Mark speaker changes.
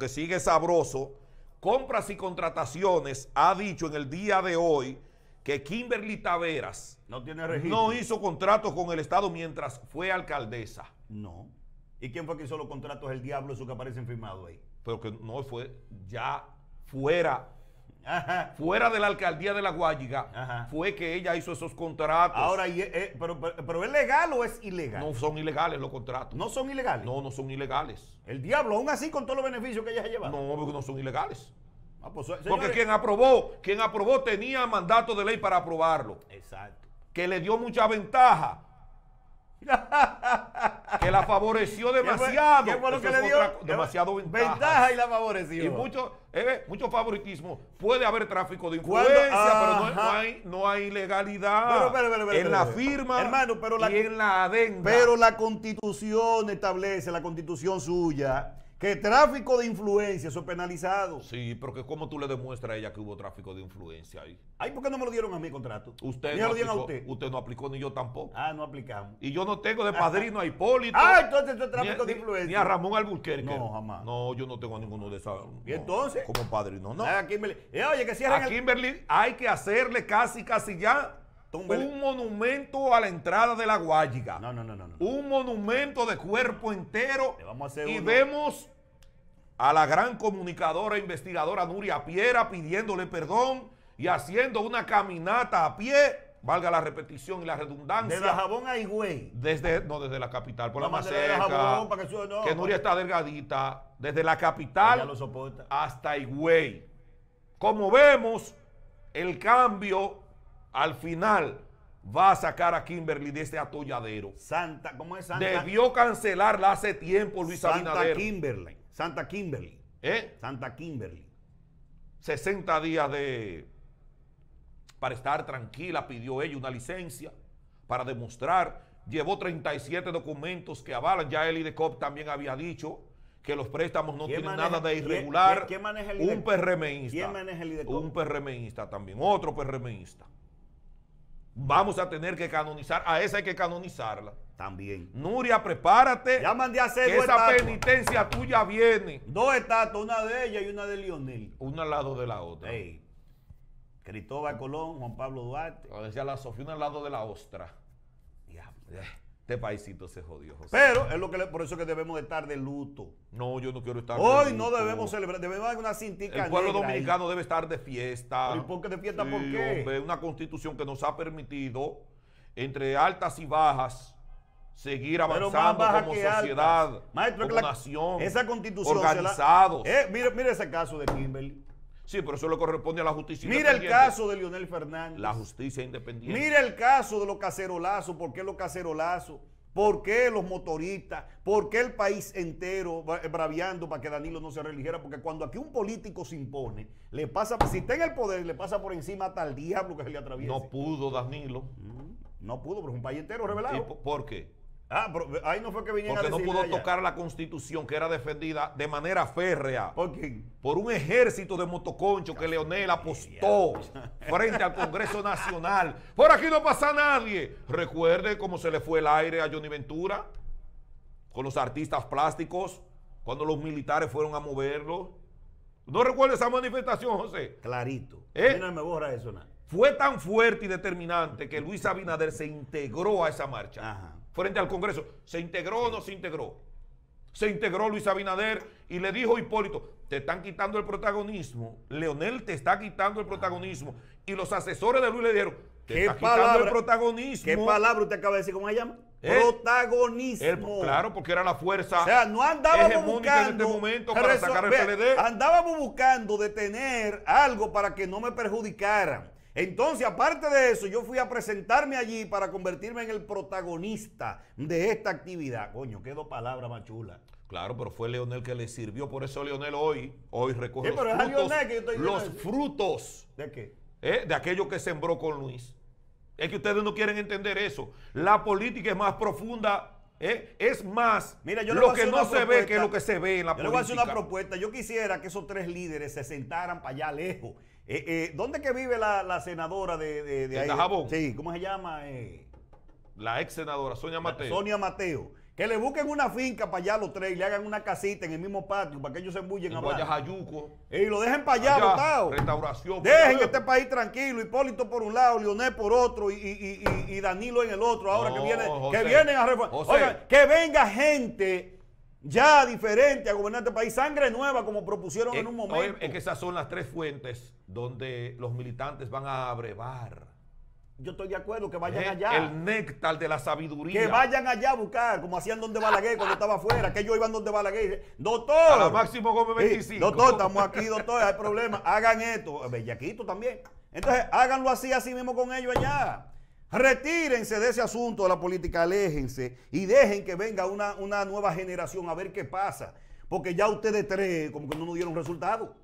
Speaker 1: que sigue sabroso, compras y contrataciones, ha dicho en el día de hoy que Kimberly Taveras no, tiene no hizo contratos con el Estado mientras fue alcaldesa. No. ¿Y quién fue que hizo los contratos? El diablo, esos que aparecen firmados ahí. Pero que no fue ya fuera fuera de la alcaldía de La Guayiga fue que ella hizo esos contratos. Ahora, eh, pero, ¿es legal o es ilegal? No son ilegales los contratos. ¿No son ilegales? No, no son ilegales. El diablo, aún así con todos los beneficios que ella ha llevado. No, porque no son ilegales. Ah, pues, porque quien aprobó, quien aprobó tenía mandato de ley para aprobarlo. Exacto. Que le dio mucha ventaja que la favoreció demasiado. demasiado ventaja. y la favoreció. Y mucho, eh, mucho favoritismo. Puede haber tráfico de influencia, pero no, hay, no hay legalidad. en la firma y en la adenda. Pero la constitución establece, la constitución suya, que tráfico de influencia, eso penalizado. Sí, pero que cómo tú le demuestras a ella que hubo tráfico de influencia ahí. Ay, ¿por qué no me lo dieron a mi contrato? Usted, no, lo aplicó, a usted? usted no aplicó ni yo tampoco. Ah, no aplicamos. Y yo no tengo de padrino a Hipólito. Ah, entonces eso es tráfico de influencia. Ni a Ramón Alburquerque. No, jamás. No, yo no tengo a ninguno de esos. ¿Y entonces? Como padrino, no. A ah, Kimberly. Eh, oye, que A Kimberly hay que hacerle casi, casi ya un monumento a la entrada de la Guayiga. Un monumento de cuerpo entero. y vemos a la gran comunicadora e investigadora Nuria Piera pidiéndole perdón y haciendo una caminata a pie, valga la repetición y la redundancia. Desde Jabón a Igüey. Desde, no, desde la capital, por la más que, Nuria está delgadita. Desde la capital hasta Higüey. Como vemos, el cambio al final va a sacar a Kimberly de este atolladero. Santa, ¿cómo es Santa? Debió cancelarla hace tiempo Luis Santa Kimberly, Santa Kimberly. ¿Eh? Santa Kimberly. 60 días de para estar tranquila, pidió ella una licencia para demostrar, llevó 37 documentos que avalan, ya el e cop también había dicho que los préstamos no tienen nada de e irregular. ¿quién, maneja el Un e PRMista. ¿Quién maneja el Un PRMista también, otro PRMista. Vamos a tener que canonizar. A esa hay que canonizarla. También. Nuria, prepárate. Ya mandé a hacer que esa penitencia tuya viene. Dos estatuas, una de ella y una de Lionel. Una al lado de la otra. Cristóbal Colón, Juan Pablo Duarte. O decía la Sofía, una al lado de la ostra. Diablo. Eh, este paísito se jodió, José. Pero es lo que por eso que debemos estar de luto. No, yo no quiero estar Hoy de luto. no debemos celebrar, debemos dar una cintica El pueblo dominicano debe estar de fiesta. por qué de fiesta? ¿Por qué? una constitución que nos ha permitido, entre altas y bajas, seguir avanzando como sociedad, Maestro, como nación, esa constitución organizados. Eh, mire, mire ese caso de Kimberly. Sí, pero eso le corresponde a la justicia Mira el caso de Lionel Fernández. La justicia independiente. Mira el caso de los cacerolazos. ¿Por qué los cacerolazos? ¿Por qué los motoristas? ¿Por qué el país entero eh, braviando para que Danilo no se religiera? Porque cuando aquí un político se impone, le pasa, si está el poder, le pasa por encima hasta el diablo que se le atraviesa. No pudo Danilo. Mm, no pudo, pero es un país entero revelado. ¿Y ¿Por qué? Ah, pero eh, ahí no fue que vinieron Porque no pudo tocar la constitución que era defendida de manera férrea. ¿Por Por un ejército de motoconcho que Leonel apostó frente al Congreso Nacional. Por aquí no pasa nadie. Recuerde cómo se le fue el aire a Johnny Ventura con los artistas plásticos cuando los militares fueron a moverlo. ¿No recuerda esa manifestación, José? Clarito. ¿Eh? no me borra eso nada. Fue tan fuerte y determinante que Luis Abinader se integró a esa marcha frente al Congreso. ¿Se integró o no se integró? Se integró Luis Abinader y le dijo Hipólito, te están quitando el protagonismo, Leonel te está quitando el protagonismo. Y los asesores de Luis le dijeron, te ¿Qué palabra, quitando el protagonismo. ¿Qué palabra usted acaba de decir? ¿Cómo se llama? ¿Eh? protagonismo. claro, porque era la fuerza. O sea, no andábamos buscando. En este momento para sacar Andábamos buscando detener algo para que no me perjudicaran. Entonces, aparte de eso, yo fui a presentarme allí para convertirme en el protagonista de esta actividad. Coño, qué dos palabras más chulas. Claro, pero fue Leonel que le sirvió. Por eso Leonel hoy, hoy recoge los, frutos, que ¿De qué? ¿Eh? de aquello que sembró con Luis. Es que ustedes no quieren entender eso. La política es más profunda eh, es más lo que no se ve que lo que se ve en la política. Yo voy a hacer una propuesta. Yo quisiera que esos tres líderes se sentaran para allá lejos. Eh, eh, ¿Dónde que vive la, senadora de, de, de ahí? Sí, ¿cómo se llama? La ex senadora, Sonia Mateo. Sonia Mateo que le busquen una finca para allá los tres y le hagan una casita en el mismo patio para que ellos se embullen a más. Y lo dejen para allá, Restauración. Dejen este país tranquilo. Hipólito por un lado, Leonel por otro y, Danilo en el otro. Ahora que, vienen a reformar. que venga gente ya diferente a gobernar este país. Sangre nueva, como propusieron en eh, un momento. Es que esas son las tres fuentes donde los militantes van a abrevar yo estoy de acuerdo que vayan eh, allá. El néctar de la sabiduría. Que vayan allá a buscar, como hacían donde Balaguer cuando estaba afuera, que ellos iban donde Balaguer. Doctor. A la máximo Gómez 25. doctor, estamos aquí, doctor, hay problema. Hagan esto. Bellaquito también. Entonces, háganlo así, así mismo con ellos allá. Retírense de ese asunto de la política, aléjense y dejen que venga una, una nueva generación a ver qué pasa. Porque ya ustedes tres, como que no nos dieron resultado.